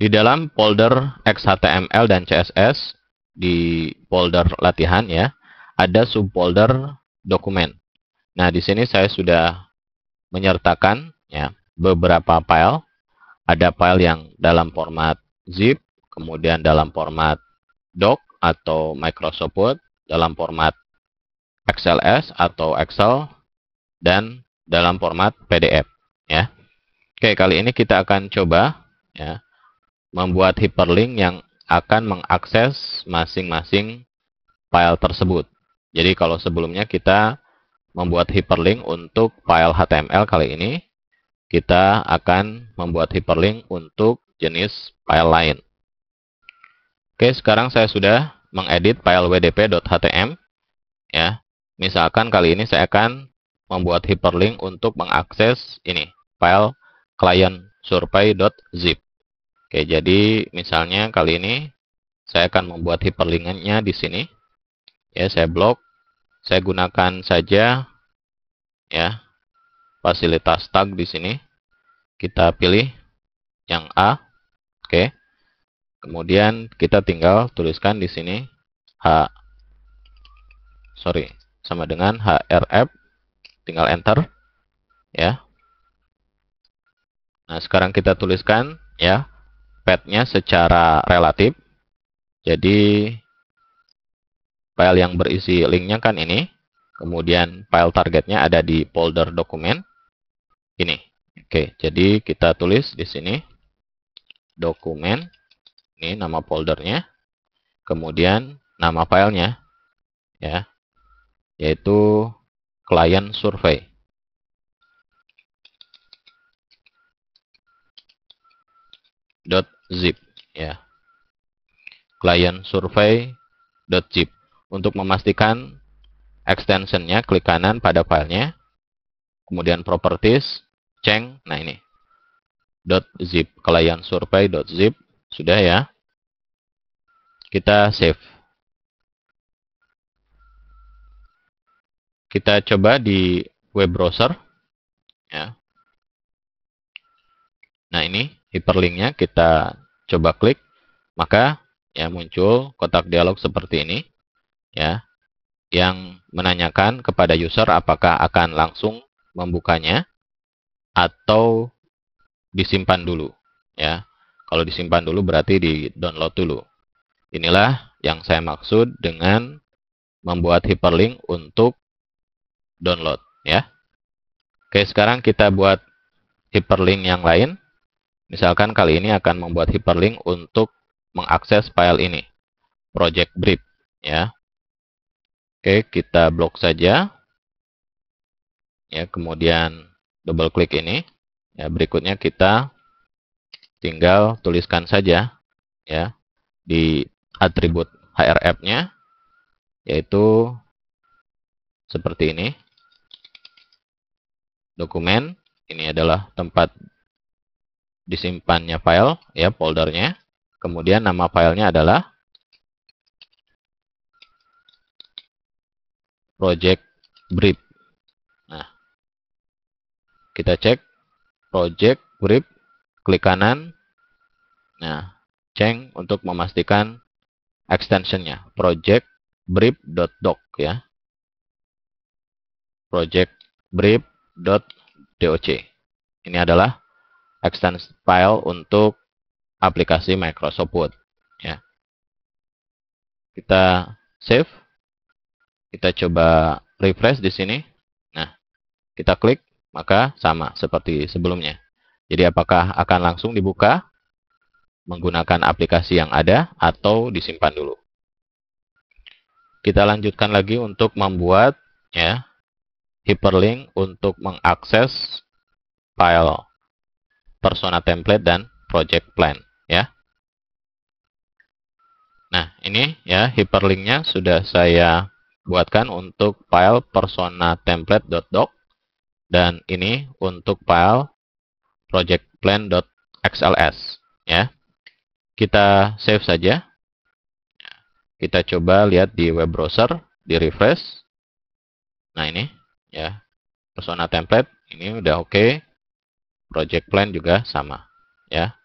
Di dalam folder XHTML dan CSS di folder latihan ya, ada subfolder dokumen. Nah, di sini saya sudah menyertakan ya beberapa file. Ada file yang dalam format zip, kemudian dalam format doc atau Microsoft Word, dalam format XLS atau Excel dan dalam format PDF ya. Oke, kali ini kita akan coba ya membuat hyperlink yang akan mengakses masing-masing file tersebut. Jadi kalau sebelumnya kita membuat hyperlink untuk file HTML kali ini, kita akan membuat hyperlink untuk jenis file lain. Oke, sekarang saya sudah mengedit file wdp.htm. Ya, misalkan kali ini saya akan membuat hyperlink untuk mengakses ini, file client survey.zip. Oke, jadi misalnya kali ini saya akan membuat hyperlinknya di sini. Ya, saya blok. Saya gunakan saja ya fasilitas tag di sini. Kita pilih yang A. Oke. Kemudian kita tinggal tuliskan di sini H sorry sama dengan HRF tinggal enter ya. Nah, sekarang kita tuliskan ya Targetnya secara relatif. Jadi file yang berisi linknya kan ini. Kemudian file targetnya ada di folder dokumen. Ini. Oke, jadi kita tulis di sini dokumen. Ini nama foldernya. Kemudian nama filenya. Ya. Yaitu client survey. dot zip ya. Client .zip Untuk memastikan extensionnya, klik kanan pada filenya, kemudian properties, ceng, nah ini .zip, client .zip sudah ya. Kita save. Kita coba di web browser. Ya. Nah ini hyperlinknya kita coba klik, maka ya muncul kotak dialog seperti ini, ya, yang menanyakan kepada user apakah akan langsung membukanya atau disimpan dulu, ya. Kalau disimpan dulu berarti di download dulu. Inilah yang saya maksud dengan membuat hyperlink untuk download, ya. Oke, sekarang kita buat hyperlink yang lain. Misalkan kali ini akan membuat hyperlink untuk mengakses file ini, project brief ya. Oke, kita blok saja. Ya, kemudian double klik ini. Ya, berikutnya kita tinggal tuliskan saja ya di atribut hrf-nya yaitu seperti ini. Dokumen ini adalah tempat disimpannya file, ya foldernya. Kemudian nama filenya adalah project brief. Nah, kita cek project brief, klik kanan. Nah, ceng untuk memastikan extensionnya, project brief.doc ya. Project brief.doc. Ini adalah extend file untuk aplikasi Microsoft Word. Ya. Kita save. Kita coba refresh di sini. Nah, kita klik, maka sama seperti sebelumnya. Jadi apakah akan langsung dibuka menggunakan aplikasi yang ada atau disimpan dulu. Kita lanjutkan lagi untuk membuat ya hyperlink untuk mengakses file persona template dan project plan ya. Nah, ini ya hyperlinknya sudah saya buatkan untuk file persona template.doc dan ini untuk file project plan.xls ya. Kita save saja. Kita coba lihat di web browser, di refresh. Nah, ini ya. Persona template ini udah oke. Okay Project plan juga sama, ya.